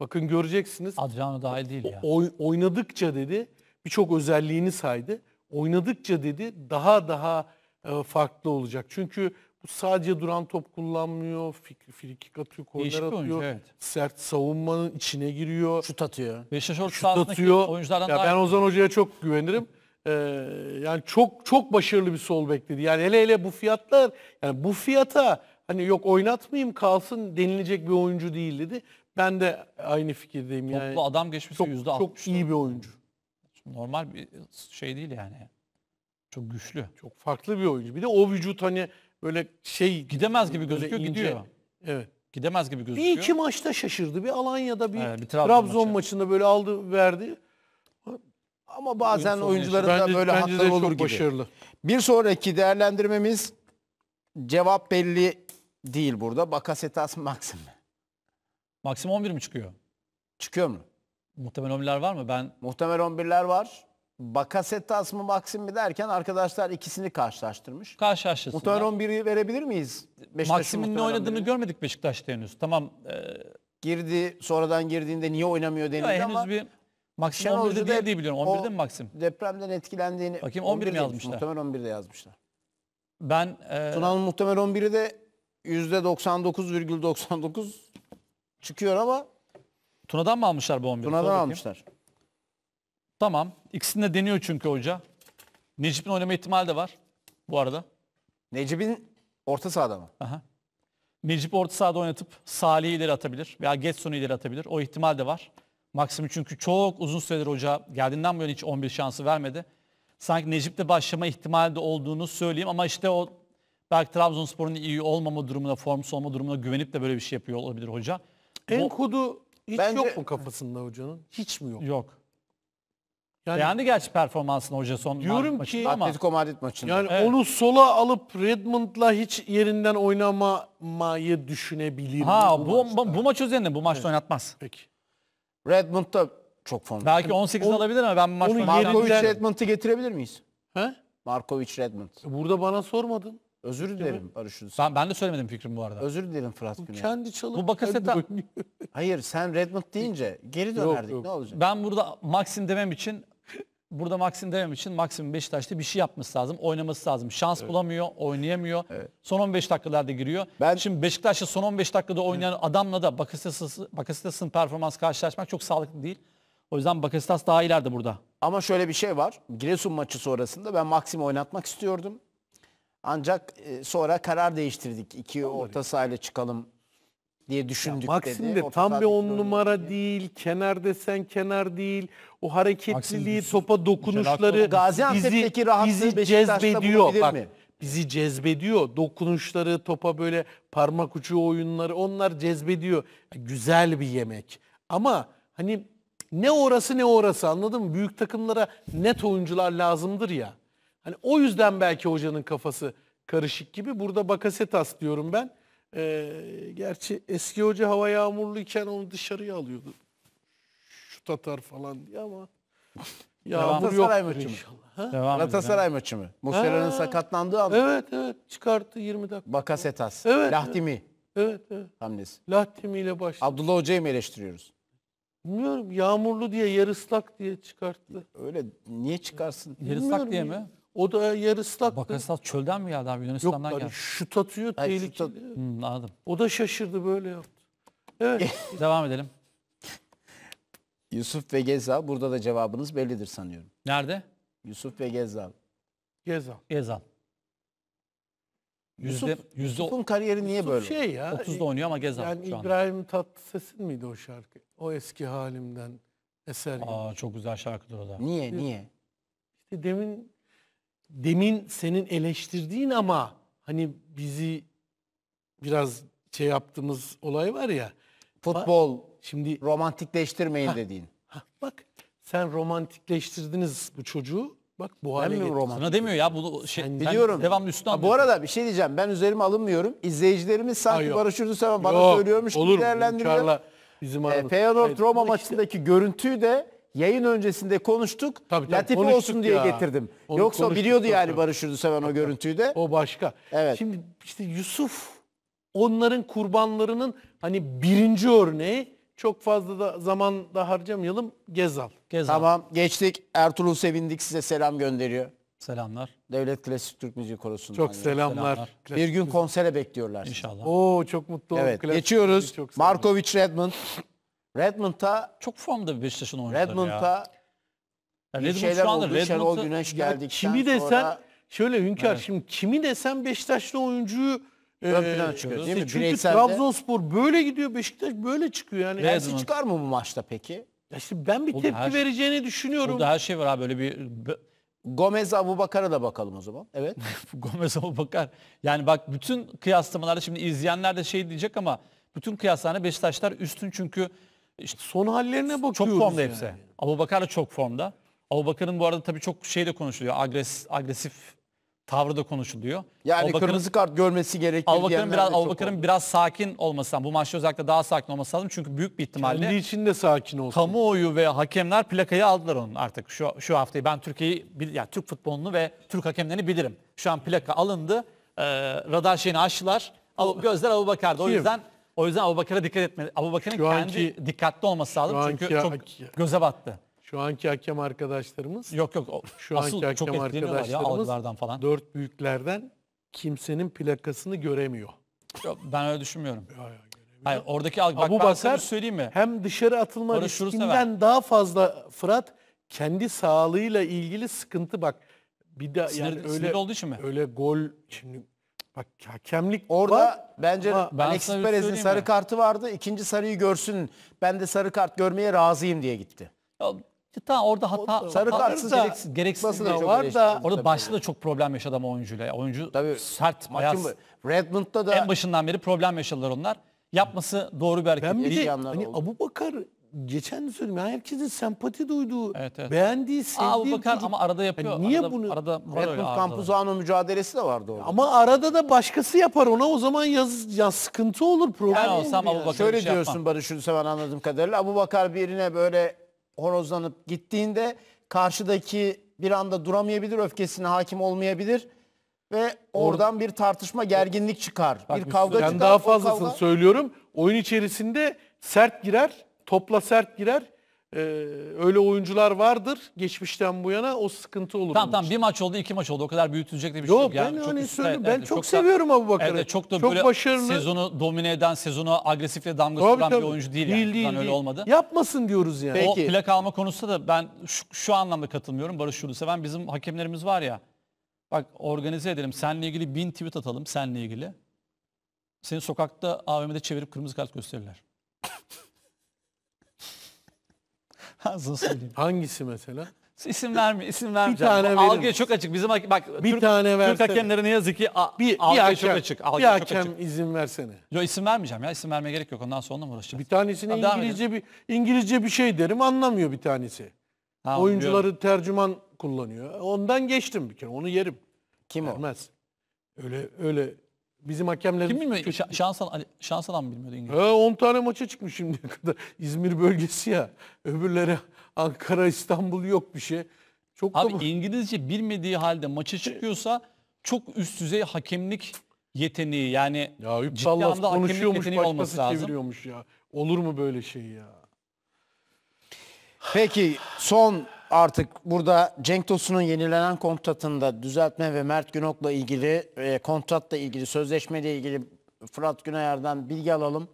Bakın göreceksiniz. Adriano dahil değil ya. Oy, oynadıkça dedi birçok özelliğini saydı. Oynadıkça dedi daha daha e, farklı olacak. Çünkü bu sadece duran top kullanmıyor, frikik atıyor, korner atıyor. evet. Sert savunmanın içine giriyor. Şut atıyor. Beşiktaş orta atıyor. oyunculardan ya ben Ozan Hoca'ya çok güvenirim. Ee, yani çok çok başarılı bir sol bekledi. Yani hele hele bu fiyatlar yani bu fiyata hani yok oynatmayayım kalsın denilecek bir oyuncu değil dedi. Ben de aynı fikirdeyim yani. Toplu adam geçmesi çok, %60. Çok iyi bir oyuncu. Normal bir şey değil yani. Çok güçlü. Çok farklı bir oyuncu. Bir de o vücut hani böyle şey gidemez gibi gözüküyor ince. gidiyor. Evet. Gidemez gibi gözüküyor. Bir iki maçta şaşırdı. Bir Alanya'da bir, evet, bir Trabzon, Trabzon maçı. maçında böyle aldı verdi. Ama bazen oyuncuların da böyle bence hatları olur gibi. Başarılı. Bir sonraki değerlendirmemiz cevap belli değil burada. Bakasetas Maxim. Maxim 11 mi çıkıyor? Çıkıyor mu? Muhtemel 11'ler var mı? Ben Muhtemel 11'ler var. Bakasetas mı Maxim mi derken arkadaşlar ikisini karşılaştırmış. karşılaştırsın. Muhtemel 11'i verebilir miyiz? Beşiktaş'ın ne oynadığını 11'i. görmedik Beşiktaş'ta henüz. Tamam. e, Girdi sonradan girdiğinde niye oynamıyor denildi ama bir Maksim Şenol 11'de değil diye biliyorum. 11'de mi Maksim? Depremden etkilendiğini. Bakayım 11, 11 mi yazmışlar? Muhtemelen 11'de yazmışlar. Ben... E... Tuna'nın muhtemelen 11'i de %99,99 ,99 çıkıyor ama... Tuna'dan mı almışlar bu 11'i? Tuna'dan almışlar. Tamam. İkisini de deniyor çünkü hoca. Necip'in oynama ihtimali de var bu arada. Necip'in orta sahada mı? Aha. Necip orta sahada oynatıp Salih'i ileri atabilir veya Getson'u ileri atabilir. O ihtimal de var. Maksim'i çünkü çok uzun süredir hoca geldiğinden bu yana hiç 11 şansı vermedi. Sanki Necip'te başlama ihtimali de olduğunu söyleyeyim ama işte o belki Trabzonspor'un iyi olmama durumuna, formsuz olma durumuna güvenip de böyle bir şey yapıyor olabilir hoca. Enkudu hiç Bence... yok mu kafasında hocanın? Hiç mi yok? Yok. Yani, Beğendi gerçi performansını hoca son diyorum maçında ki, ama. Atletico Madrid maçında. Yani evet. onu sola alıp Redmond'la hiç yerinden oynamamayı düşünebilir. Ha bu, bu, bu maç üzerinde bu maçta evet. oynatmaz. Peki. Redmond da çok formda. Belki 18 alabilir ama ben maç onu Markovic yerinden... Redmond'ı getirebilir miyiz? He? Markovic Redmond. E, burada bana sormadın. Özür dilerim Barış Ben, ben de söylemedim fikrim bu arada. Özür dilerim Fırat Güney. Kendi çalıp bu Bakaseta... Hayır sen Redmond deyince geri dönerdik yok, yok. ne olacak? Ben burada Maxim demem için burada Maxim demem için Maxim Beşiktaş'ta bir şey yapması lazım. Oynaması lazım. Şans evet. bulamıyor, oynayamıyor. Evet. Son 15 dakikalarda giriyor. Ben Şimdi Beşiktaş'ta son 15 dakikada oynayan evet. adamla da Bakasitas'ın performans karşılaşmak çok sağlıklı değil. O yüzden Bakasitas daha ileride burada. Ama şöyle bir şey var. Giresun maçı sonrasında ben Maxim oynatmak istiyordum. Ancak e, sonra karar değiştirdik. İki Olur orta sahayla çıkalım diye düşündük ya dedi. de tam bir on numara diye. değil, kenar desen kenar değil. O hareketliliği, Maxim, topa dokunuşları bizi, bizi cezbediyor. Bak, mi? bizi cezbediyor. Dokunuşları, topa böyle parmak ucu oyunları onlar cezbediyor. Güzel bir yemek. Ama hani ne orası ne orası anladın mı? Büyük takımlara net oyuncular lazımdır ya. Hani o yüzden belki hocanın kafası karışık gibi. Burada Bakasetas diyorum ben. Ee, gerçi eski hoca hava yağmurluyken onu dışarıya alıyordu. Şu Tatar falan diye ama yağmur yok maçı mı? inşallah. Galatasaray maçı mı? Muslera'nın sakatlandığı an. Evet evet çıkarttı 20 dakika. Bakasetas. Evet. Lahtimi Evet evet. hamlesi. Lattimi ile başladı. Abdullah Hoca'yı mı eleştiriyoruz? Bilmiyorum yağmurlu diye yarı ıslak diye çıkarttı. Öyle niye çıkarsın? Yarı Bilmiyorum diye mi? O da yarı ıslaktı. Bakasat çölden mi geldi abi Yunanistan'dan geldi? Yok yani şut atıyor tehlikeli. at hmm, anladım. O da şaşırdı böyle yaptı. Evet. Devam edelim. Yusuf ve Gezal burada da cevabınız bellidir sanıyorum. Nerede? Yusuf ve Gezal. Gezal. Gezal. Yusuf, yüzde, Yusuf'un kariyeri niye Yusuf böyle? Şey ya, 30'da e, oynuyor ama Gezal yani şu anda. İbrahim Tatlıses'in miydi o şarkı? O eski halimden eser Aa, gibi. Çok güzel şarkıdır o da. Niye? Niye? İşte demin demin senin eleştirdiğin ama hani bizi biraz şey yaptığımız olay var ya. Futbol şimdi romantikleştirmeyin ha, dediğin. Ha, bak sen romantikleştirdiniz bu çocuğu. Bak bu hale mi romantik? Sana demiyor ya bu şey, ben biliyorum. Devam üstüne Bu arada bir şey diyeceğim. Ben üzerime alınmıyorum. İzleyicilerimiz sanki Ay, Barış Ünlüseven bana söylüyormuş olur, gibi değerlendiriyor. Bizim E, ee, Feyenoord Roma maçındaki görüntüyü de yayın öncesinde konuştuk. Tabii, tabii, Latifi olsun diye ya. getirdim. Onu Yoksa konuştuk, biliyordu yani tabii. Barış Yurduseven o görüntüyü de. O başka. Evet. Şimdi işte Yusuf onların kurbanlarının hani birinci örneği çok fazla da zaman da harcamayalım. Gezal. Gezal. Tamam geçtik. Ertuğrul Sevindik size selam gönderiyor. Selamlar. Devlet Klasik Türk Müziği Korosu'ndan. Çok selamlar. selamlar. Bir gün konsere bekliyorlar. İnşallah. Oo çok mutlu Evet, Klasik geçiyoruz. Markovic Redmond. Redmond'a çok formda bir Beşiktaş'ın oyuncuları Redmond'a ya. bir Redmond şeyler şu anda oldu. Şenol Güneş geldikten kimi desen, sonra... Şöyle Hünkar evet. şimdi kimi desen Beşiktaşlı oyuncuyu ön plana e, çıkıyor değil mi? Çünkü Bireyselde... Trabzonspor böyle gidiyor Beşiktaş böyle çıkıyor. Yani Ersin çıkar mı bu maçta peki? Ya işte ben bir Oğlum tepki her, şey- vereceğini düşünüyorum. Burada her şey var abi böyle bir... Gomez Abubakar'a da bakalım o zaman. Evet. Gomez Abubakar. Yani bak bütün kıyaslamalarda şimdi izleyenler de şey diyecek ama bütün kıyaslamalarda Beşiktaşlar üstün çünkü işte son hallerine bakıyoruz. Çok formda yani. hepsi. Abu da çok formda. Abu bu arada tabii çok şey de konuşuluyor. Agres, agresif tavrı da konuşuluyor. Yani Abu kırmızı kart görmesi gerekir Abu biraz, Abu biraz sakin olması lazım. Bu maçta özellikle daha sakin olması lazım. Çünkü büyük bir ihtimalle Kendi için de sakin olsun. kamuoyu ve hakemler plakayı aldılar onun artık şu, şu haftayı. Ben Türkiye'yi, yani Türk futbolunu ve Türk hakemlerini bilirim. Şu an plaka alındı. Ee, radar şeyini aştılar. gözler Abu O yüzden o yüzden Abubakar'a dikkat etmeli. Abubakar'ın kendi dikkatli olması lazım çünkü çok göze battı. Şu anki hakem arkadaşlarımız Yok yok. O, şu asıl anki hakem çok arkadaşlarımız ya falan. Dört büyüklerden kimsenin plakasını göremiyor. Yok, ben öyle düşünmüyorum. Ya, ya, Hayır oradaki algı. Bak, Abu Bakar söyleyeyim mi? Hem dışarı atılma Orada riskinden daha fazla Fırat kendi sağlığıyla ilgili sıkıntı bak. Bir de sinir, öyle, sinir olduğu için mi? Öyle gol şimdi Bak hakemlik Orada var. bence ben Alexis Perez'in sarı mi? kartı vardı. İkinci sarıyı görsün. Ben de sarı kart görmeye razıyım diye gitti. Ya, tamam orada hata Sarı hataları kartsız da- gereksiz- gereksizliği da var da Orada Tabii. başta da çok problem yaşadı ama oyuncuyla. Oyuncu Tabii sert, maçın bayaz. Redmond'da da En başından beri problem yaşadılar onlar. Yapması doğru bir hareket Ben bir de yanlar hani Abu Bakar geçen söyledim. Yani herkesin sempati duyduğu, evet, evet. beğendiği, sevdiği. Aa, bakar ama arada yapıyor. Yani niye arada, bunu? Arada Redmond Campuzano mücadelesi de vardı orada. Ama arada da başkası yapar ona o zaman yaz, ya sıkıntı olur problem. Yani olsam Abu Bakar Şöyle şey diyorsun yapma. Barış Ünseven anladığım kadarıyla. Abu Bakar birine böyle horozlanıp gittiğinde karşıdaki bir anda duramayabilir, öfkesine hakim olmayabilir ve oradan bir tartışma, gerginlik çıkar. Bak, bir kavga ben çıkar. Ben daha fazlasını kavga... söylüyorum. Oyun içerisinde sert girer topla sert girer. Ee, öyle oyuncular vardır geçmişten bu yana o sıkıntı olur. Tamam tamam bir maç oldu iki maç oldu o kadar büyütülecek de bir şey yok. Ben yani çok hani ben evet, çok, çok seviyorum Abu Bakar'ı. Evet, çok da çok böyle başarılı. sezonu domine eden sezonu agresifle damga tabii, tabii. bir oyuncu değil. Değil yani. değil, değil. Öyle olmadı. Yapmasın diyoruz yani. Peki. O plak alma konusunda da ben şu, şu anlamda katılmıyorum Barış Şurlu seven bizim hakemlerimiz var ya. Bak organize edelim seninle ilgili bin tweet atalım seninle ilgili. Seni sokakta AVM'de çevirip kırmızı kart gösterirler. Nasıl söyleyeyim? Hangisi mesela? İsim verme, isim vermeyeceğim. Bir tane algıya çok açık. Bizim bak bir Türk, tane versene. Türk hakemleri ne yazık ki a, bir, algıya hakem, çok açık. Algıya bir çok hakem açık. izin versene. Yo isim vermeyeceğim ya. İsim vermeye gerek yok. Ondan sonra onunla uğraşacağız? Bir tanesine ha, İngilizce bir İngilizce bir şey derim anlamıyor bir tanesi. Ha, Oyuncuları diyorum. tercüman kullanıyor. Ondan geçtim bir kere. Onu yerim. Kim Vermez. o? Öyle öyle Bizim hakemlerimiz... Kim bilmiyor? Çok... Şansan, mı bilmiyordu İngiliz? He, 10 tane maça çıkmış şimdiye kadar. İzmir bölgesi ya. Öbürleri Ankara, İstanbul yok bir şey. Çok Abi da... İngilizce bilmediği halde maça çıkıyorsa çok üst düzey hakemlik yeteneği yani ya, ciddi anlamda hakemlik yeteneği olması lazım. Ya. Olur mu böyle şey ya? Peki son Artık burada Cenk Tosun'un yenilenen kontratında düzeltme ve Mert Günok'la ilgili e, kontratla ilgili sözleşmeyle ilgili Fırat Günayar'dan bilgi alalım.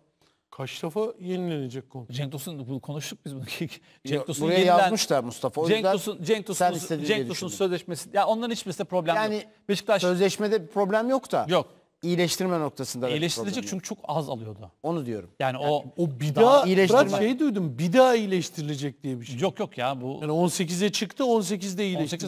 Kaç defa yenilenecek kontrat? Cenk Tosun konuştuk biz bunu. Cenk Tosun Buraya yeniden, yazmış da Mustafa. O Cenk Tosun, Cenk Tosun, Cenk Tosun sözleşmesi. Ya onların hiçbirisinde problem yani, yok. Yani Beşiktaş sözleşmede bir problem yok da. Yok iyileştirme noktasında. İyileştirecek çünkü çok az alıyordu. Onu diyorum. Yani, yani o o bir daha, daha iyileştirme... şey duydum bir daha iyileştirilecek diye bir şey. Yok yok ya bu. Yani 18'e çıktı 18'de iyileştirilecek.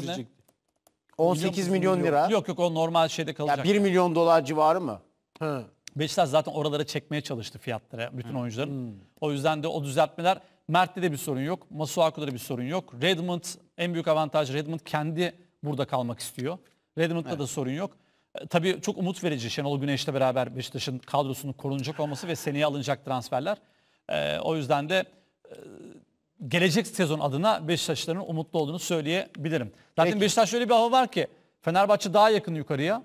18 ne? 18 milyon, milyon lira. Yok yok o normal şeyde kalacak. Ya 1 milyon yani. dolar civarı mı? Hı. Beşiktaş zaten oralara çekmeye çalıştı fiyatları bütün Hı. oyuncuların. Hı. O yüzden de o düzeltmeler Mert'te de bir sorun yok. Masuaku'da da bir sorun yok. Redmond en büyük avantaj Redmond kendi burada kalmak istiyor. Redmond'da evet. da sorun yok. E, tabii çok umut verici Şenol Güneş'le beraber Beşiktaş'ın kadrosunun korunacak olması ve seneye alınacak transferler. E, o yüzden de e, gelecek sezon adına Beşiktaşların umutlu olduğunu söyleyebilirim. Zaten Peki. Beşiktaş şöyle bir hava var ki Fenerbahçe daha yakın yukarıya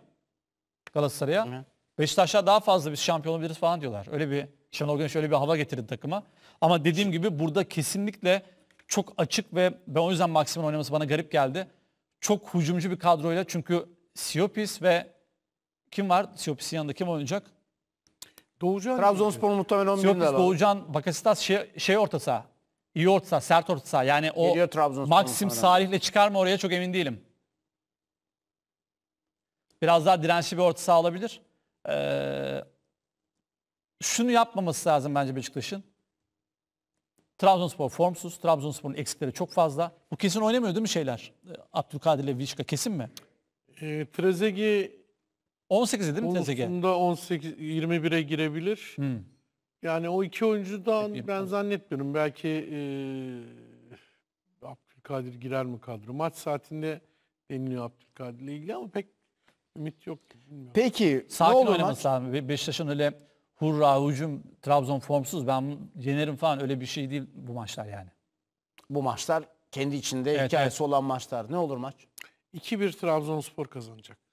Galatasaray'a. Hı. Beşiktaş'a daha fazla biz şampiyon olabiliriz falan diyorlar. Öyle bir Şenol Güneş öyle bir hava getirdi takıma. Ama dediğim gibi burada kesinlikle çok açık ve ben o yüzden maksimum oynaması bana garip geldi. Çok hücumcu bir kadroyla çünkü Siopis ve kim var Siyopis'in yanında kim oynayacak? Doğucan. Trabzonspor'un muhtemelen 11 Siyopis, Doğucan, Bakasitas şey, şey orta saha. İyi orta sert orta saha. Yani o Maxim Salih'le çıkar mı oraya çok emin değilim. Biraz daha dirençli bir orta saha olabilir. Ee, şunu yapmaması lazım bence Beşiktaş'ın. Trabzonspor formsuz. Trabzonspor'un eksikleri çok fazla. Bu kesin oynamıyor değil mi şeyler? Ee, Abdülkadir ile Vişka kesin mi? E, ee, Trezegi 18 değil mi TSG? Olsun 18 21'e girebilir. Hmm. Yani o iki oyuncudan Peki, ben zannetmiyorum. Belki e, Abdülkadir girer mi kadro? Maç saatinde deniliyor ile ilgili ama pek ümit yok. Bilmiyorum. Peki Sakin ne olur oynaması maç? lazım. Beşiktaş'ın öyle hurra hücum Trabzon formsuz ben yenerim falan öyle bir şey değil bu maçlar yani. Bu maçlar kendi içinde evet, hikayesi evet. olan maçlar. Ne olur maç? 2-1 Trabzonspor kazanacak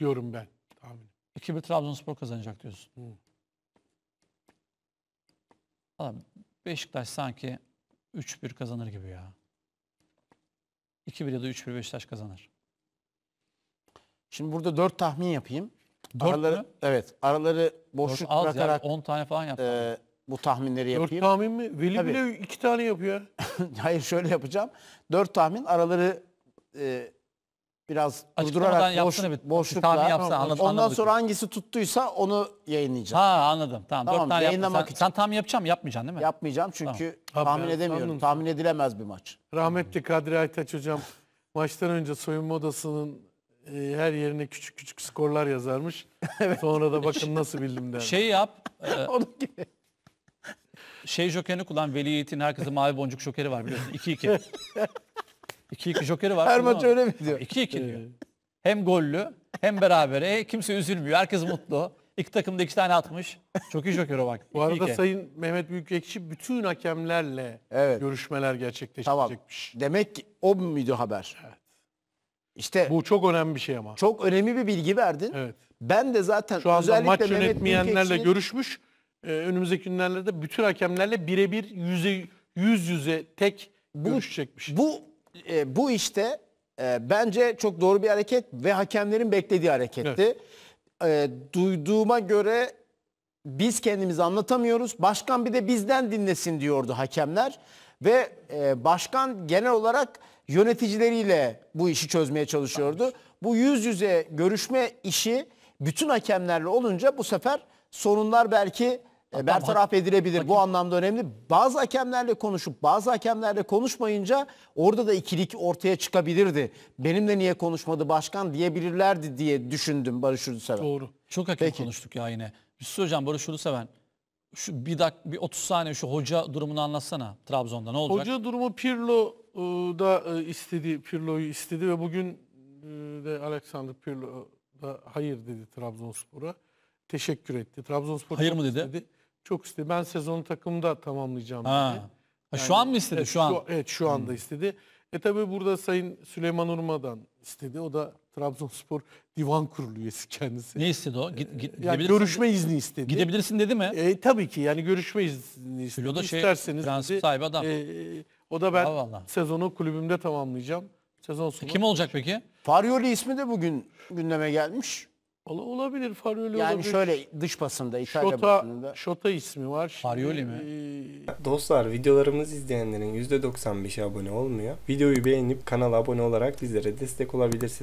diyorum ben tahminim. 2-1 Trabzonspor kazanacak diyorsun. Hı. Valla Beşiktaş sanki 3-1 kazanır gibi ya. 2-1 ya da 3-1 Beşiktaş kazanır. Şimdi burada 4 tahmin yapayım. 4 araları, mü? Evet. Araları boşluk Dört, bırakarak. 10 tane falan yaptım. E, bu tahminleri yapayım. 4 tahmin mi? Veli Tabii. bile 2 tane yapıyor. Hayır şöyle yapacağım. 4 tahmin araları e, biraz durdurarak boş, boşlukla. Yapsa, anladım, ondan anladım. sonra hangisi tuttuysa onu yayınlayacağım. Ha anladım. Tamam. tamam tane yayınlamak sen, için. sen tahmin yapacağım, yapmayacaksın değil mi? Yapmayacağım çünkü tamam. tahmin edemiyorum. Anladım. Tahmin edilemez bir maç. Rahmetli Kadri Aytaç hocam maçtan önce soyunma odasının e, her yerine küçük küçük skorlar yazarmış. evet. Sonra da bakın nasıl bildim der. Şey yap. E, Şey jokerini kullan. Veli Yiğit'in herkese mavi boncuk jokeri var biliyorsun. 2-2. 2-2 jokeri var. Her maç öyle mi diyor? 2-2 diyor. Hem gollü hem berabere. E, kimse üzülmüyor. Herkes mutlu. İki takım da iki tane atmış. Çok iyi joker o bak. Bu arada iki. Sayın Mehmet Büyükekşi bütün hakemlerle evet. görüşmeler gerçekleştirecekmiş. Tamam. Demek ki o muydu haber? İşte bu çok önemli bir şey ama. Çok önemli bir bilgi verdin. Evet. Ben de zaten şu anda özellikle maç Mehmet yönetmeyenlerle görüşmüş. Ee, önümüzdeki günlerde de bütün hakemlerle birebir yüze yüz yüze tek bu, görüşecekmiş. Bu e, bu işte e, bence çok doğru bir hareket ve hakemlerin beklediği hareketti. Evet. E, duyduğuma göre biz kendimizi anlatamıyoruz. Başkan bir de bizden dinlesin diyordu hakemler. Ve e, başkan genel olarak yöneticileriyle bu işi çözmeye çalışıyordu. Bu yüz yüze görüşme işi bütün hakemlerle olunca bu sefer sorunlar belki e, Hatta bertaraf edilebilir. Hakim... Bu anlamda önemli. Bazı hakemlerle konuşup bazı hakemlerle konuşmayınca orada da ikilik ortaya çıkabilirdi. Benimle niye konuşmadı başkan diyebilirlerdi diye düşündüm Barış Uluseven. Doğru. Çok hakem Peki. konuştuk ya yine. Hüsnü Hocam Barış Uluseven şu bir dak bir 30 saniye şu hoca durumunu anlatsana Trabzon'da ne olacak? Hoca durumu Pirlo e, da e, istedi, Pirlo'yu istedi ve bugün de Alexander Pirlo da hayır dedi Trabzonspor'a. Teşekkür etti. Trabzonspor hayır mı dedi? dedi. Çok istedi. Ben sezonu takımda tamamlayacağım Ha. dedi. Ha, şu an mı istedi? Evet, şu an. evet şu hmm. anda istedi. E tabi burada Sayın Süleyman Urma'dan istedi. O da Trabzonspor Divan Kurulu üyesi kendisi. Ne istedi o? Git, e, git, Yani görüşme izni istedi. Gidebilirsin dedi mi? E, tabii ki yani görüşme izni Filo da istedi. şey, İsterseniz prensip dedi. sahibi adam. E, o da ben Vallahi Allah. sezonu kulübümde tamamlayacağım. Sezon e, sonu. Kim olacak peki? Faryoli ismi de bugün gündeme gelmiş. Valla olabilir Farioli yani olabilir. şöyle dış basında, İtalya Şota, basında. Şota ismi var. Şimdi, Farioli mi? E, Dostlar videolarımızı izleyenlerin %95'i abone olmuyor. Videoyu beğenip kanala abone olarak bizlere destek olabilirsiniz.